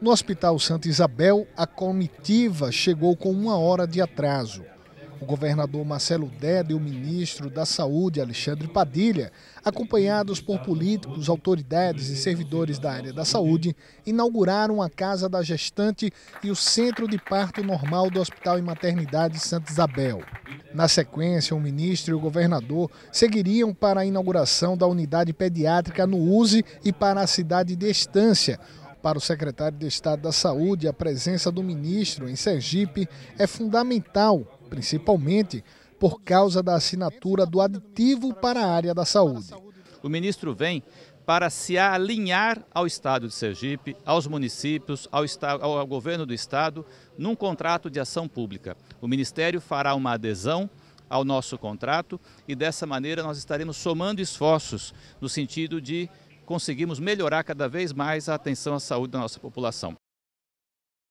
No Hospital Santa Isabel, a comitiva chegou com uma hora de atraso. O governador Marcelo Dede e o ministro da Saúde, Alexandre Padilha, acompanhados por políticos, autoridades e servidores da área da saúde, inauguraram a Casa da Gestante e o Centro de Parto Normal do Hospital e Maternidade Santa Isabel. Na sequência, o ministro e o governador seguiriam para a inauguração da unidade pediátrica no USE e para a cidade de Estância. Para o secretário de Estado da Saúde, a presença do ministro em Sergipe é fundamental, principalmente por causa da assinatura do aditivo para a área da saúde. O ministro vem para se alinhar ao Estado de Sergipe, aos municípios, ao, estado, ao, governo do Estado, num contrato de ação pública. O Ministério fará uma adesão ao nosso contrato e dessa maneira nós estaremos somando esforços no sentido de conseguirmos melhorar cada vez mais a atenção à saúde da nossa população.